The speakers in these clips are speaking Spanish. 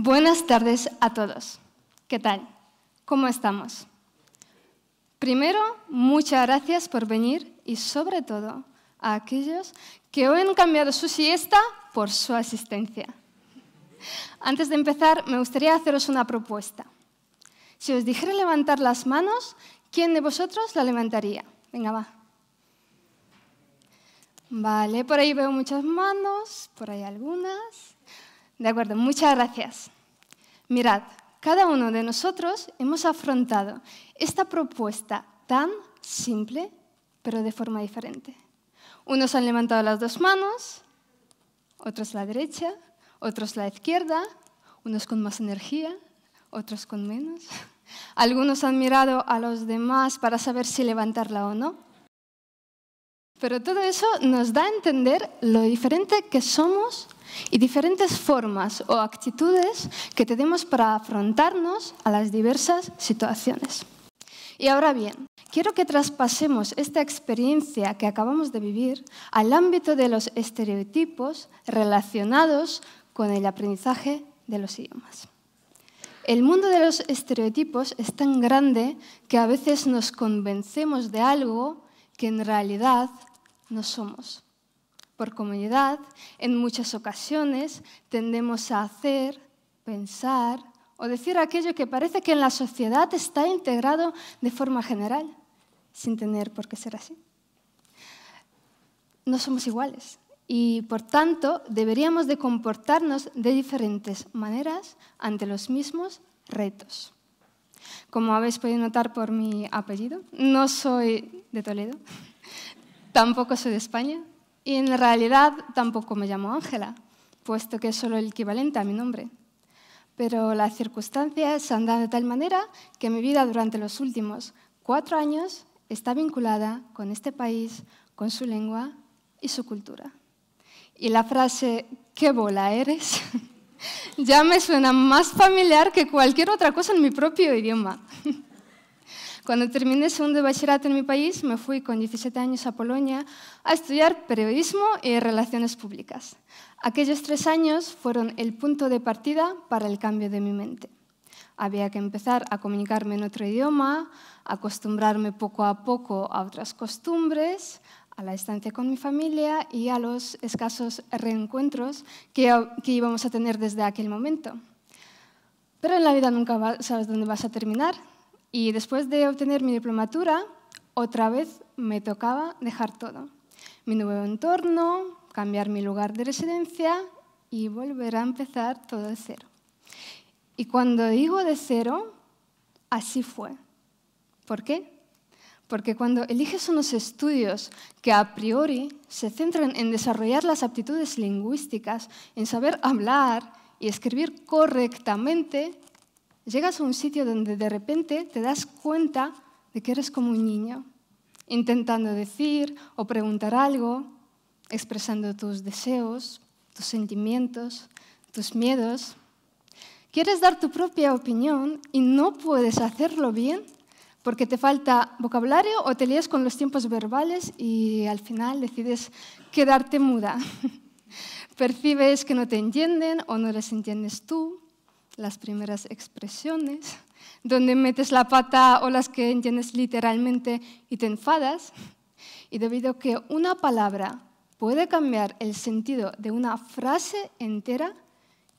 Buenas tardes a todos. ¿Qué tal? ¿Cómo estamos? Primero, muchas gracias por venir y sobre todo a aquellos que hoy han cambiado su siesta por su asistencia. Antes de empezar, me gustaría haceros una propuesta. Si os dijera levantar las manos, ¿quién de vosotros la levantaría? Venga, va. Vale, por ahí veo muchas manos, por ahí algunas. De acuerdo, muchas gracias. Mirad, cada uno de nosotros hemos afrontado esta propuesta tan simple, pero de forma diferente. Unos han levantado las dos manos, otros la derecha, otros la izquierda, unos con más energía, otros con menos. Algunos han mirado a los demás para saber si levantarla o no. Pero todo eso nos da a entender lo diferente que somos y diferentes formas o actitudes que tenemos para afrontarnos a las diversas situaciones. Y ahora bien, quiero que traspasemos esta experiencia que acabamos de vivir al ámbito de los estereotipos relacionados con el aprendizaje de los idiomas. El mundo de los estereotipos es tan grande que a veces nos convencemos de algo que en realidad no somos por comunidad, en muchas ocasiones tendemos a hacer, pensar o decir aquello que parece que en la sociedad está integrado de forma general, sin tener por qué ser así. No somos iguales y, por tanto, deberíamos de comportarnos de diferentes maneras ante los mismos retos. Como habéis podido notar por mi apellido, no soy de Toledo, tampoco soy de España, y en realidad tampoco me llamo Ángela, puesto que es solo el equivalente a mi nombre. Pero las circunstancias han dado de tal manera que mi vida durante los últimos cuatro años está vinculada con este país, con su lengua y su cultura. Y la frase, ¿qué bola eres? ya me suena más familiar que cualquier otra cosa en mi propio idioma. Cuando terminé segundo de bachillerato en mi país, me fui con 17 años a Polonia a estudiar periodismo y relaciones públicas. Aquellos tres años fueron el punto de partida para el cambio de mi mente. Había que empezar a comunicarme en otro idioma, acostumbrarme poco a poco a otras costumbres, a la estancia con mi familia y a los escasos reencuentros que, íbamos a tener desde aquel momento. Pero en la vida nunca sabes dónde vas a terminar, y después de obtener mi diplomatura, otra vez me tocaba dejar todo. Mi nuevo entorno, cambiar mi lugar de residencia y volver a empezar todo de cero. Y cuando digo de cero, así fue. ¿Por qué? Porque cuando eliges unos estudios que a priori se centran en desarrollar las aptitudes lingüísticas, en saber hablar y escribir correctamente, llegas a un sitio donde de repente te das cuenta de que eres como un niño, intentando decir o preguntar algo, expresando tus deseos, tus sentimientos, tus miedos. Quieres dar tu propia opinión y no puedes hacerlo bien porque te falta vocabulario o te lías con los tiempos verbales y al final decides quedarte muda. Percibes que no te entienden o no les entiendes tú las primeras expresiones, donde metes la pata o las que entiendes literalmente y te enfadas. Y debido a que una palabra puede cambiar el sentido de una frase entera,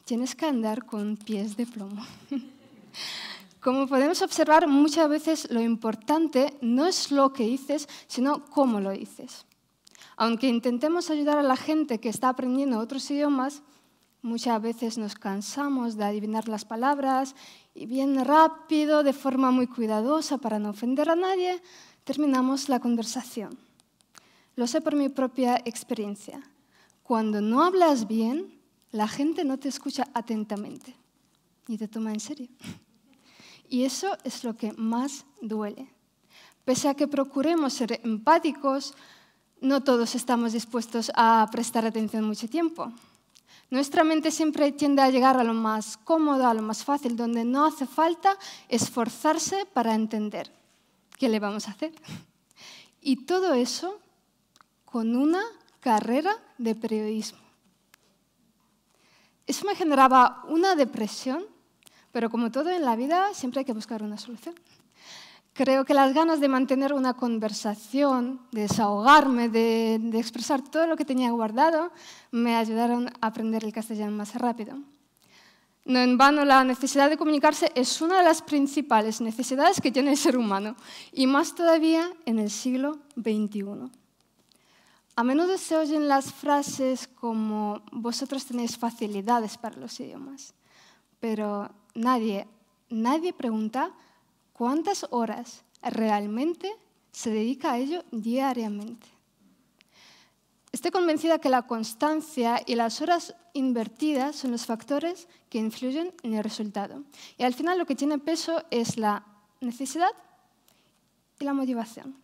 tienes que andar con pies de plomo. Como podemos observar, muchas veces lo importante no es lo que dices, sino cómo lo dices. Aunque intentemos ayudar a la gente que está aprendiendo otros idiomas, Muchas veces nos cansamos de adivinar las palabras y bien rápido, de forma muy cuidadosa para no ofender a nadie, terminamos la conversación. Lo sé por mi propia experiencia. Cuando no hablas bien, la gente no te escucha atentamente y te toma en serio. Y eso es lo que más duele. Pese a que procuremos ser empáticos, no todos estamos dispuestos a prestar atención mucho tiempo. Nuestra mente siempre tiende a llegar a lo más cómodo, a lo más fácil, donde no hace falta esforzarse para entender. ¿Qué le vamos a hacer? Y todo eso con una carrera de periodismo. Eso me generaba una depresión, pero como todo en la vida, siempre hay que buscar una solución creo que las ganas de mantener una conversación, de desahogarme, de, expresar todo lo que tenía guardado, me ayudaron a aprender el castellano más rápido. No en vano, la necesidad de comunicarse es una de las principales necesidades que tiene el ser humano, y más todavía en el siglo XXI. A menudo se oyen las frases como vosotros tenéis facilidades para los idiomas, pero nadie, nadie pregunta ¿Cuántas horas realmente se dedica a ello diariamente? Estoy convencida que la constancia y las horas invertidas son los factores que influyen en el resultado. Y al final lo que tiene peso es la necesidad y la motivación.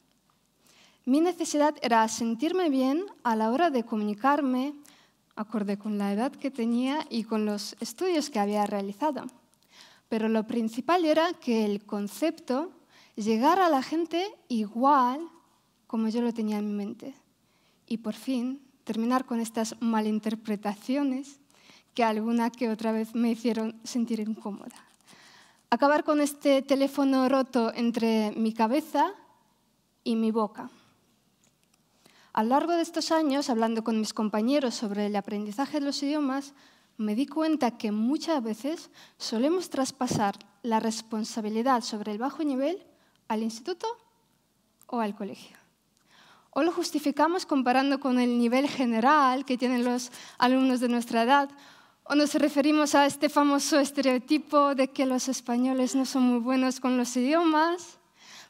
Mi necesidad era sentirme bien a la hora de comunicarme, acorde con la edad que tenía y con los estudios que había realizado. Pero lo principal era que el concepto llegara a la gente igual como yo lo tenía en mi mente. Y por fin terminar con estas malinterpretaciones que alguna que otra vez me hicieron sentir incómoda. Acabar con este teléfono roto entre mi cabeza y mi boca. A lo largo de estos años, hablando con mis compañeros sobre el aprendizaje de los idiomas, me di cuenta que muchas veces solemos traspasar la responsabilidad sobre el bajo nivel al instituto o al colegio. O lo justificamos comparando con el nivel general que tienen los alumnos de nuestra edad, o nos referimos a este famoso estereotipo de que los españoles no son muy buenos con los idiomas.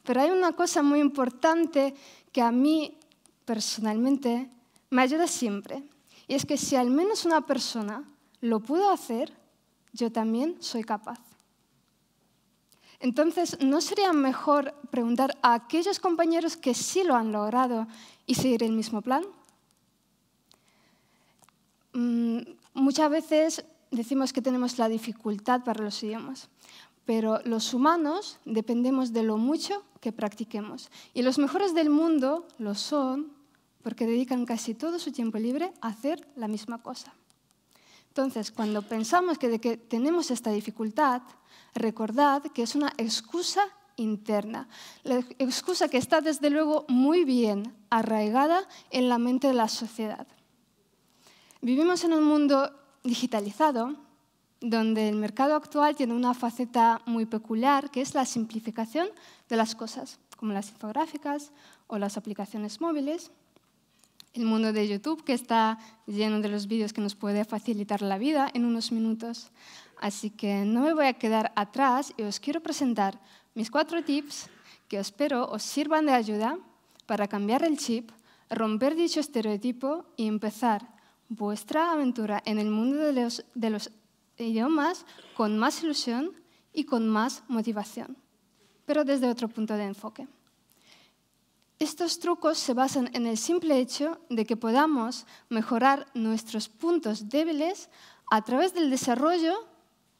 Pero hay una cosa muy importante que a mí personalmente me ayuda siempre. Y es que si al menos una persona lo puedo hacer, yo también soy capaz. Entonces, ¿no sería mejor preguntar a aquellos compañeros que sí lo han logrado y seguir el mismo plan? Mm, muchas veces decimos que tenemos la dificultad para los idiomas, pero los humanos dependemos de lo mucho que practiquemos. Y los mejores del mundo lo son porque dedican casi todo su tiempo libre a hacer la misma cosa. Entonces, cuando pensamos que, que tenemos esta dificultad, recordad que es una excusa interna, la excusa que está desde luego muy bien arraigada en la mente de la sociedad. Vivimos en un mundo digitalizado donde el mercado actual tiene una faceta muy peculiar, que es la simplificación de las cosas, como las infográficas o las aplicaciones móviles el mundo de YouTube, que está lleno de los vídeos que nos puede facilitar la vida en unos minutos. Así que no me voy a quedar atrás y os quiero presentar mis cuatro tips que espero os sirvan de ayuda para cambiar el chip, romper dicho estereotipo y empezar vuestra aventura en el mundo de los, de los idiomas con más ilusión y con más motivación, pero desde otro punto de enfoque. Estos trucos se basan en el simple hecho de que podamos mejorar nuestros puntos débiles a través del desarrollo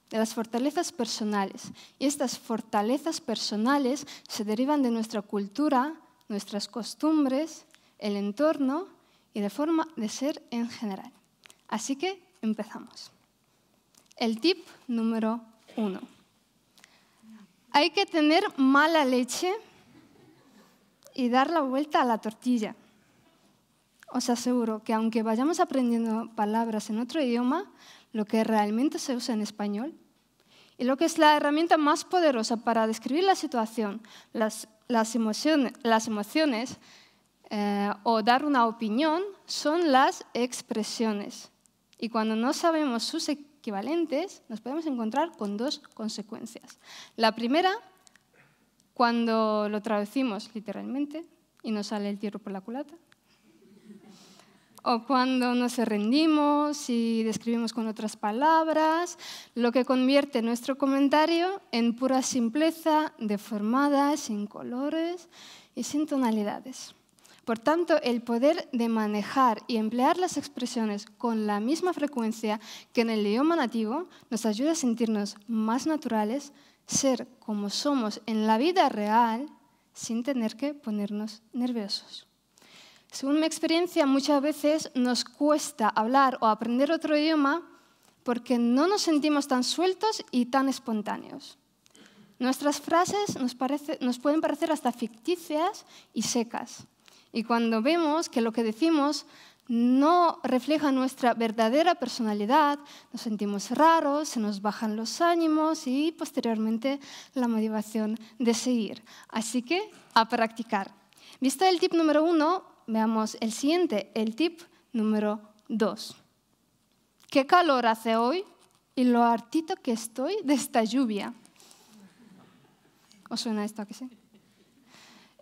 de las fortalezas personales. Y estas fortalezas personales se derivan de nuestra cultura, nuestras costumbres, el entorno y de forma de ser en general. Así que empezamos. El tip número uno. Hay que tener mala leche y dar la vuelta a la tortilla. Os aseguro que aunque vayamos aprendiendo palabras en otro idioma, lo que realmente se usa en español y lo que es la herramienta más poderosa para describir la situación, las, emociones, las emociones eh, o dar una opinión son las expresiones. Y cuando no sabemos sus equivalentes, nos podemos encontrar con dos consecuencias. La primera cuando lo traducimos literalmente y nos sale el tiro por la culata. O cuando nos rendimos y describimos con otras palabras, lo que convierte nuestro comentario en pura simpleza, deformada, sin colores y sin tonalidades. Por tanto, el poder de manejar y emplear las expresiones con la misma frecuencia que en el idioma nativo nos ayuda a sentirnos más naturales, ser como somos en la vida real sin tener que ponernos nerviosos. Según mi experiencia, muchas veces nos cuesta hablar o aprender otro idioma porque no nos sentimos tan sueltos y tan espontáneos. Nuestras frases nos, pueden parecer hasta ficticias y secas. Y cuando vemos que lo que decimos no refleja nuestra verdadera personalidad, nos sentimos raros, se nos bajan los ánimos y posteriormente la motivación de seguir. Así que a practicar. Visto el tip número uno, veamos el siguiente, el tip número dos. ¿Qué calor hace hoy y lo hartito que estoy de esta lluvia? ¿Os suena esto a que sí?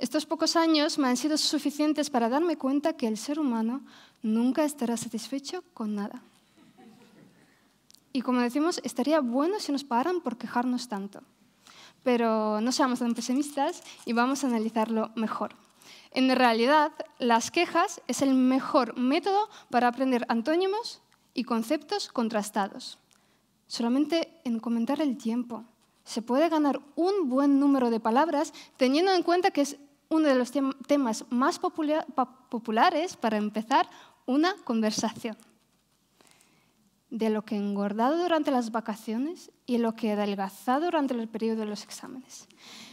Estos pocos años me han sido suficientes para darme cuenta que el ser humano nunca estará satisfecho con nada. Y como decimos, estaría bueno si nos pagaran por quejarnos tanto. Pero no seamos tan pesimistas y vamos a analizarlo mejor. En realidad, las quejas es el mejor método para aprender antónimos y conceptos contrastados. Solamente en comentar el tiempo, se puede ganar un buen número de palabras teniendo en cuenta que es uno de los temas más populares para empezar una conversación. De lo que he engordado durante las vacaciones y lo que he adelgazado durante el periodo de los exámenes.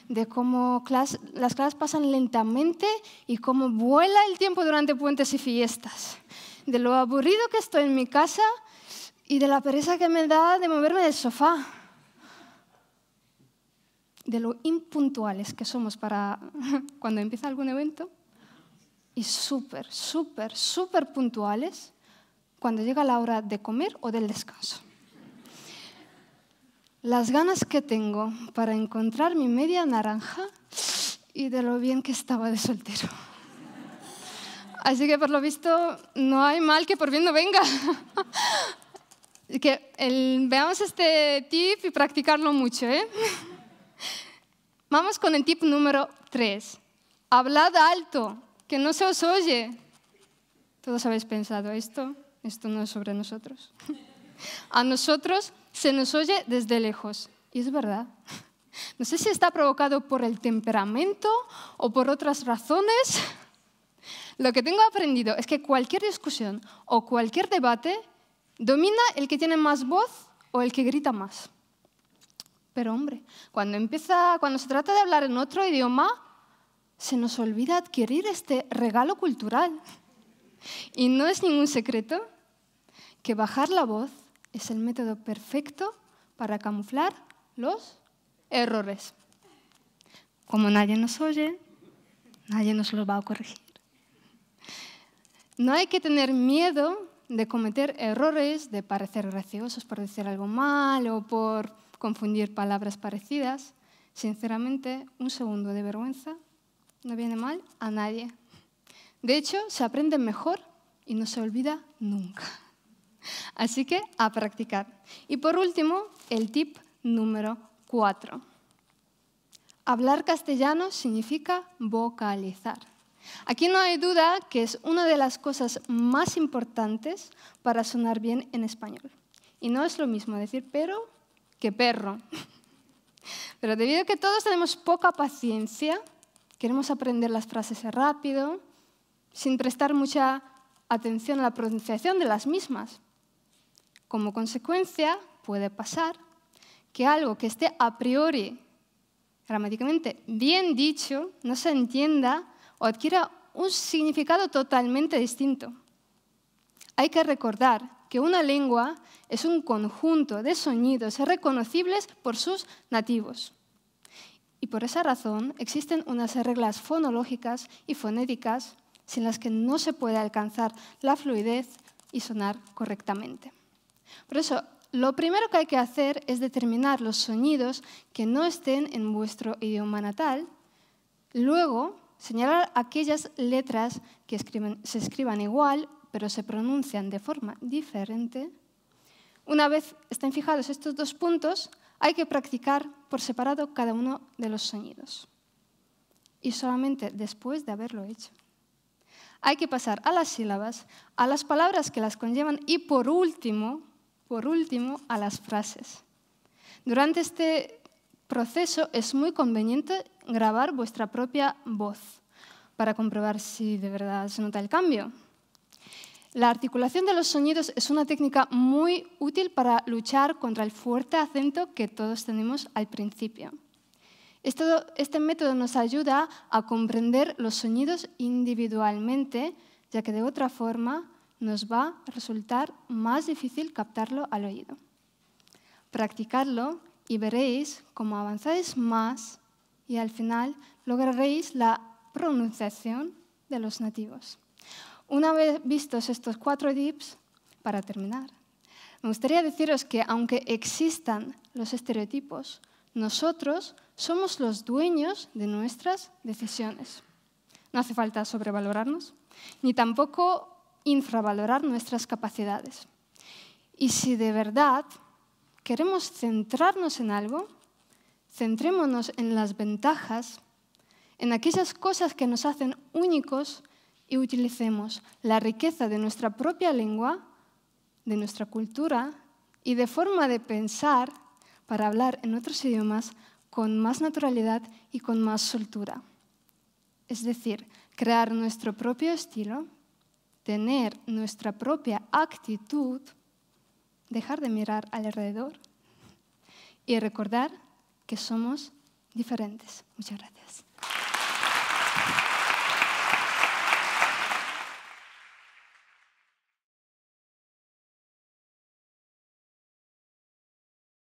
De cómo las clases pasan lentamente y cómo vuela el tiempo durante puentes y fiestas. De lo aburrido que estoy en mi casa y de la pereza que me da de moverme del sofá de lo impuntuales que somos para cuando empieza algún evento y súper, súper, súper puntuales cuando llega la hora de comer o del descanso. Las ganas que tengo para encontrar mi media naranja y de lo bien que estaba de soltero. Así que por lo visto no hay mal que por bien no venga. que veamos este tip y practicarlo mucho, ¿eh? Vamos con el tip número 3. Hablad alto, que no se os oye. ¿Todos habéis pensado esto? Esto no es sobre nosotros. A nosotros se nos oye desde lejos. Y es verdad. No sé si está provocado por el temperamento o por otras razones. Lo que tengo aprendido es que cualquier discusión o cualquier debate domina el que tiene más voz o el que grita más. Pero hombre, cuando, empieza, cuando se trata de hablar en otro idioma, se nos olvida adquirir este regalo cultural. Y no es ningún secreto que bajar la voz es el método perfecto para camuflar los errores. Como nadie nos oye, nadie nos lo va a corregir. No hay que tener miedo de cometer errores, de parecer graciosos por decir algo mal o por confundir palabras parecidas. Sinceramente, un segundo de vergüenza no viene mal a nadie. De hecho, se aprende mejor y no se olvida nunca. Así que a practicar. Y por último, el tip número cuatro. Hablar castellano significa vocalizar. Aquí no hay duda que es una de las cosas más importantes para sonar bien en español. Y no es lo mismo decir pero ¡Qué perro. Pero debido a que todos tenemos poca paciencia, queremos aprender las frases rápido, sin prestar mucha atención a la pronunciación de las mismas. Como consecuencia, puede pasar que algo que esté a priori gramáticamente bien dicho no se entienda o adquiera un significado totalmente distinto. Hay que recordar que una lengua es un conjunto de sonidos reconocibles por sus nativos. Y por esa razón existen unas reglas fonológicas y fonéticas sin las que no se puede alcanzar la fluidez y sonar correctamente. Por eso, lo primero que hay que hacer es determinar los sonidos que no estén en vuestro idioma natal. Luego, Señalar aquellas letras que se escriban igual, pero se pronuncian de forma diferente. Una vez estén fijados estos dos puntos, hay que practicar por separado cada uno de los sonidos. Y solamente después de haberlo hecho. Hay que pasar a las sílabas, a las palabras que las conllevan y por último, por último, a las frases. Durante este proceso es muy conveniente grabar vuestra propia voz para comprobar si de verdad se nota el cambio. La articulación de los sonidos es una técnica muy útil para luchar contra el fuerte acento que todos tenemos al principio. Este, este método nos ayuda a comprender los sonidos individualmente, ya que de otra forma nos va a resultar más difícil captarlo al oído. Practicarlo y veréis cómo avanzáis más y al final lograréis la pronunciación de los nativos. Una vez vistos estos cuatro dips para terminar, me gustaría deciros que aunque existan los estereotipos, nosotros somos los dueños de nuestras decisiones. No hace falta sobrevalorarnos, ni tampoco infravalorar nuestras capacidades. Y si de verdad queremos centrarnos en algo, centrémonos en las ventajas, en aquellas cosas que nos hacen únicos y utilicemos la riqueza de nuestra propia lengua, de nuestra cultura y de forma de pensar para hablar en otros idiomas con más naturalidad y con más soltura. Es decir, crear nuestro propio estilo, tener nuestra propia actitud dejar de mirar alrededor y recordar que somos diferentes. Muchas gracias.